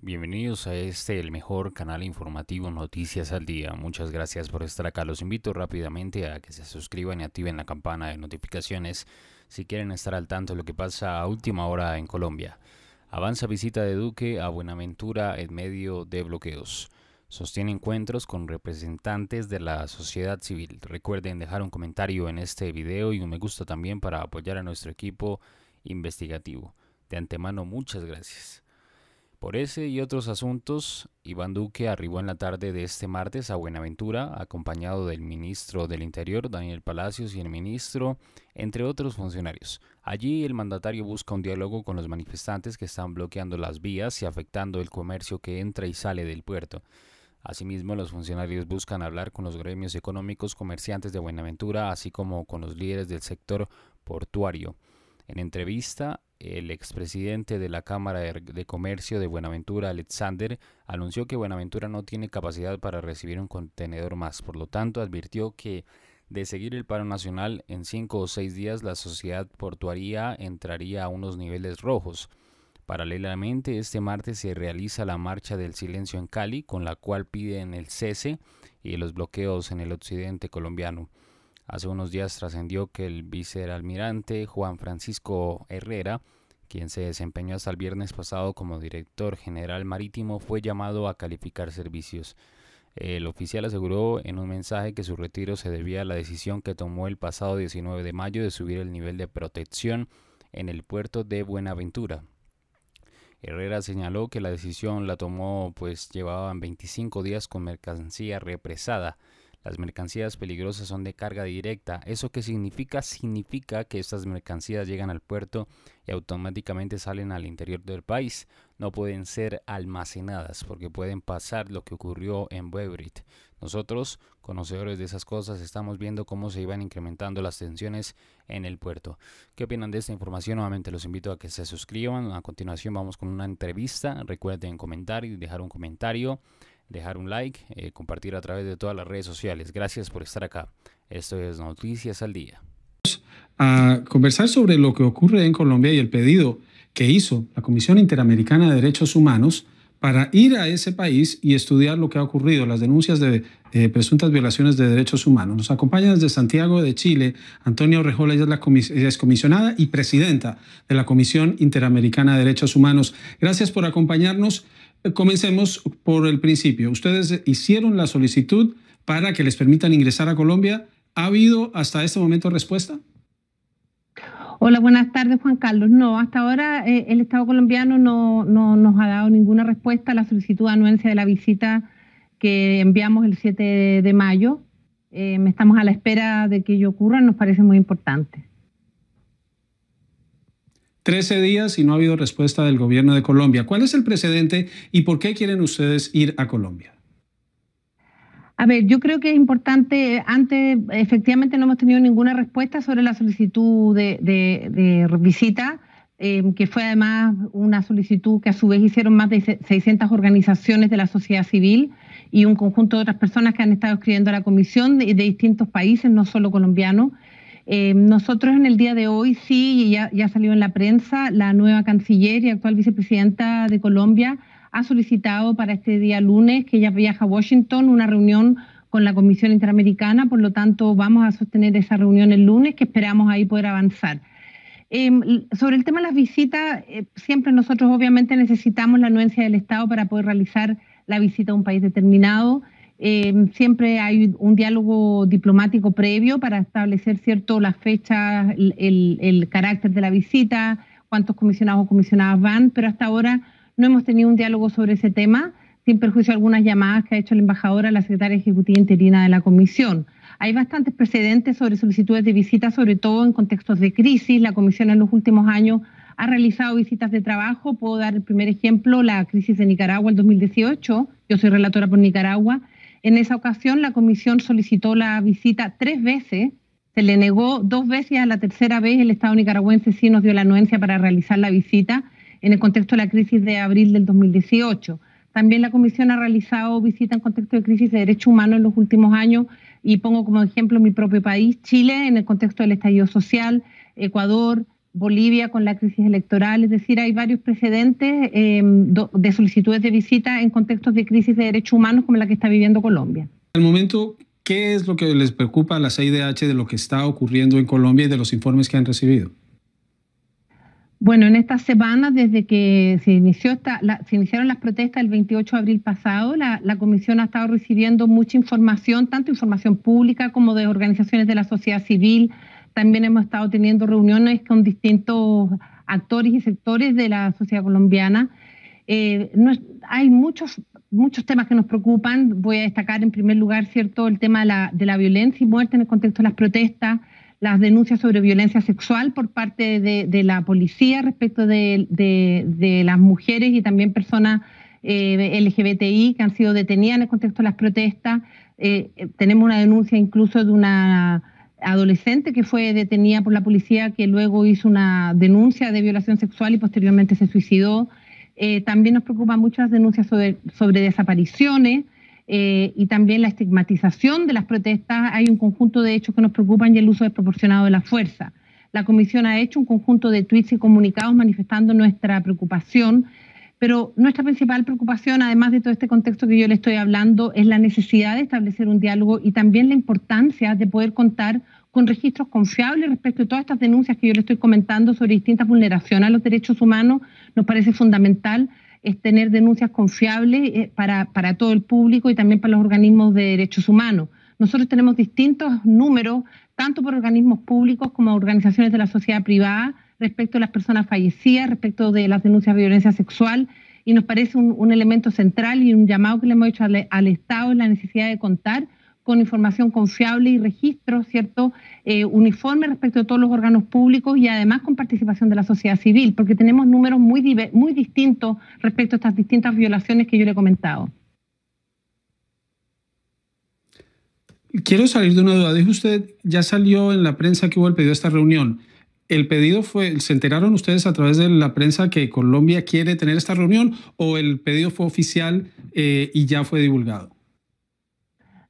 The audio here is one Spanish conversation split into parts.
Bienvenidos a este, el mejor canal informativo Noticias al Día. Muchas gracias por estar acá. Los invito rápidamente a que se suscriban y activen la campana de notificaciones si quieren estar al tanto de lo que pasa a última hora en Colombia. Avanza visita de Duque a Buenaventura en medio de bloqueos. Sostiene encuentros con representantes de la sociedad civil. Recuerden dejar un comentario en este video y un me gusta también para apoyar a nuestro equipo investigativo. De antemano, muchas gracias. Por ese y otros asuntos, Iván Duque arribó en la tarde de este martes a Buenaventura, acompañado del ministro del Interior, Daniel Palacios, y el ministro, entre otros funcionarios. Allí el mandatario busca un diálogo con los manifestantes que están bloqueando las vías y afectando el comercio que entra y sale del puerto. Asimismo, los funcionarios buscan hablar con los gremios económicos comerciantes de Buenaventura, así como con los líderes del sector portuario. En entrevista, el expresidente de la Cámara de Comercio de Buenaventura, Alexander, anunció que Buenaventura no tiene capacidad para recibir un contenedor más. Por lo tanto, advirtió que de seguir el paro nacional en cinco o seis días, la sociedad portuaria entraría a unos niveles rojos. Paralelamente, este martes se realiza la marcha del silencio en Cali, con la cual piden el cese y los bloqueos en el occidente colombiano. Hace unos días trascendió que el vicealmirante Juan Francisco Herrera, quien se desempeñó hasta el viernes pasado como director general marítimo, fue llamado a calificar servicios. El oficial aseguró en un mensaje que su retiro se debía a la decisión que tomó el pasado 19 de mayo de subir el nivel de protección en el puerto de Buenaventura. Herrera señaló que la decisión la tomó pues llevaban 25 días con mercancía represada. Las mercancías peligrosas son de carga directa. ¿Eso qué significa? Significa que estas mercancías llegan al puerto y automáticamente salen al interior del país. No pueden ser almacenadas porque pueden pasar lo que ocurrió en Weybridge. Nosotros, conocedores de esas cosas, estamos viendo cómo se iban incrementando las tensiones en el puerto. ¿Qué opinan de esta información? Nuevamente los invito a que se suscriban. A continuación vamos con una entrevista. Recuerden comentar y dejar un comentario dejar un like, eh, compartir a través de todas las redes sociales. Gracias por estar acá. Esto es Noticias al Día. A conversar sobre lo que ocurre en Colombia y el pedido que hizo la Comisión Interamericana de Derechos Humanos para ir a ese país y estudiar lo que ha ocurrido, las denuncias de presuntas violaciones de derechos humanos. Nos acompaña desde Santiago de Chile Antonio Rejola, es, la ella es comisionada y presidenta de la Comisión Interamericana de Derechos Humanos. Gracias por acompañarnos. Comencemos por el principio. Ustedes hicieron la solicitud para que les permitan ingresar a Colombia. ¿Ha habido hasta este momento respuesta? Hola, buenas tardes, Juan Carlos. No, hasta ahora eh, el Estado colombiano no, nos ha dado ninguna respuesta a la solicitud de anuencia de la visita que enviamos el 7 de mayo. Eh, estamos a la espera de que ello ocurra, nos parece muy importante. 13 días y no ha habido respuesta del gobierno de Colombia. ¿Cuál es el precedente y por qué quieren ustedes ir a Colombia? A ver, yo creo que es importante, antes efectivamente no hemos tenido ninguna respuesta sobre la solicitud de, visita, eh, que fue además una solicitud que a su vez hicieron más de 600 organizaciones de la sociedad civil y un conjunto de otras personas que han estado escribiendo a la comisión de distintos países, no solo colombianos. Eh, nosotros en el día de hoy sí, ya, ya salió en la prensa, la nueva canciller y actual vicepresidenta de Colombia ha solicitado para este día lunes que ella viaja a Washington una reunión con la Comisión Interamericana, por lo tanto vamos a sostener esa reunión el lunes que esperamos ahí poder avanzar. Em, sobre el tema de las visitas, eh, siempre nosotros obviamente necesitamos la anuencia del Estado para poder realizar la visita a un país determinado. Em, siempre hay un diálogo diplomático previo para establecer cierto las fechas, el, carácter de la visita, cuántos comisionados o comisionadas van, pero hasta ahora no hemos tenido un diálogo sobre ese tema, sin perjuicio de algunas llamadas que ha hecho la embajadora la secretaria ejecutiva interina de la comisión. Hay bastantes precedentes sobre solicitudes de visita, sobre todo en contextos de crisis. La comisión en los últimos años ha realizado visitas de trabajo. Puedo dar el primer ejemplo, la crisis de Nicaragua en 2018. Yo soy relatora por Nicaragua en esa ocasión, la comisión solicitó la visita tres veces, se le negó dos veces, y a la tercera vez el Estado nicaragüense sí nos dio la anuencia para realizar la visita en el contexto de la crisis de abril del 2018. También la Comisión ha realizado visitas en contexto de crisis de derechos humanos en los últimos años y pongo como ejemplo mi propio país, Chile, en el contexto del estallido social, Ecuador, Bolivia con la crisis electoral, es decir, hay varios precedentes em, de solicitudes de visita en contextos de crisis de derechos humanos como la que está viviendo Colombia. Al momento, ¿qué es lo que les preocupa a la CIDH de lo que está ocurriendo en Colombia y de los informes que han recibido? Bueno, en estas semanas, desde que se, inició esta, se iniciaron las protestas el 28 de abril pasado, la, la, Comisión ha estado recibiendo mucha información, tanto información pública como de organizaciones de la sociedad civil, también hemos estado teniendo reuniones con distintos actores y sectores de la sociedad colombiana. Eh, hay muchos, muchos temas que nos preocupan. Voy a destacar en primer lugar, ¿cierto?, el tema de la, violencia y muerte en el contexto de las protestas, las denuncias sobre violencia sexual por parte de, la policía respecto de, las mujeres y también personas eh, LGBTI que han sido detenidas en el contexto de las protestas. Eh, tenemos una denuncia incluso de una adolescente que fue detenida por la policía, que luego hizo una denuncia de violación sexual y posteriormente se suicidó. Eh, también nos preocupan muchas denuncias sobre, desapariciones eh, y también la estigmatización de las protestas. Hay un conjunto de hechos que nos preocupan y el uso desproporcionado de la fuerza. La comisión ha hecho un conjunto de tweets y comunicados manifestando nuestra preocupación pero nuestra principal preocupación, además de todo este contexto que yo le estoy hablando, es la necesidad de establecer un diálogo y también la importancia de poder contar con registros confiables respecto a todas estas denuncias que yo le estoy comentando sobre distintas vulneraciones a los derechos humanos. Nos parece fundamental eh, tener denuncias confiables eh, para, para todo el público y también para los organismos de derechos humanos. Nosotros tenemos distintos números, tanto por organismos públicos como organizaciones de la sociedad privada, respecto a las personas fallecidas, respecto de las denuncias de violencia sexual, y nos parece un, elemento central y un llamado que le hemos hecho al, Estado es la necesidad de contar con información confiable y registro, ¿cierto? Eh, uniforme respecto de todos los órganos públicos y además con participación de la sociedad civil, porque tenemos números muy, muy distintos respecto a estas distintas violaciones que yo le he comentado. Quiero salir de una duda. Dijo usted, ya salió en la prensa que hubo el pedido de esta reunión el pedido fue, ¿se enteraron ustedes a través de la prensa que Colombia quiere tener esta reunión o el pedido fue oficial eh, y ya fue divulgado?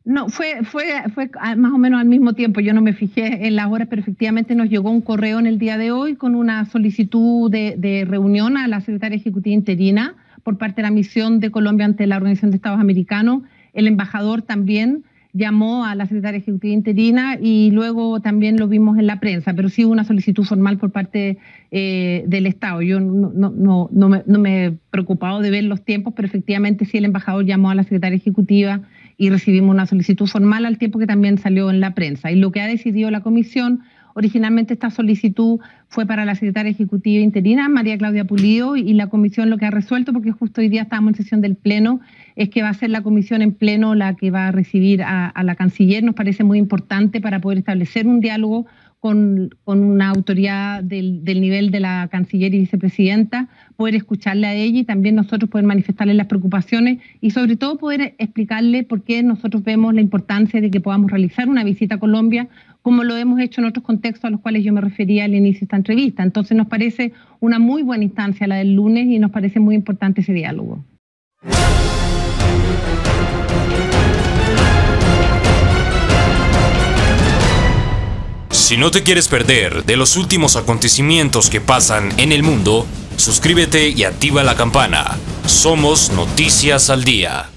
No, fue, fue, fue más o menos al mismo tiempo. Yo no me fijé en las horas, pero efectivamente nos llegó un correo en el día de hoy con una solicitud de, de reunión a la secretaria ejecutiva interina por parte de la misión de Colombia ante la Organización de Estados Americanos, el embajador también llamó a la secretaria ejecutiva interina y luego también lo vimos en la prensa, pero sí hubo una solicitud formal por parte eh, del Estado. Yo no, me, no me he preocupado de ver los tiempos, pero efectivamente sí el embajador llamó a la secretaria ejecutiva y recibimos una solicitud formal al tiempo que también salió en la prensa. Y lo que ha decidido la comisión Originalmente esta solicitud fue para la secretaria ejecutiva interina, María Claudia Pulido, y la comisión lo que ha resuelto, porque justo hoy día estamos en sesión del Pleno, es que va a ser la comisión en Pleno la que va a recibir a, la canciller. Nos parece muy importante para poder establecer un diálogo con, una autoridad del, del, nivel de la canciller y vicepresidenta, poder escucharle a ella y también nosotros poder manifestarle las preocupaciones y sobre todo poder explicarle por qué nosotros vemos la importancia de que podamos realizar una visita a Colombia, como lo hemos hecho en otros contextos a los cuales yo me refería al inicio de esta entrevista. Entonces nos parece una muy buena instancia la del lunes y nos parece muy importante ese diálogo. Si no te quieres perder de los últimos acontecimientos que pasan en el mundo, suscríbete y activa la campana. Somos Noticias al Día.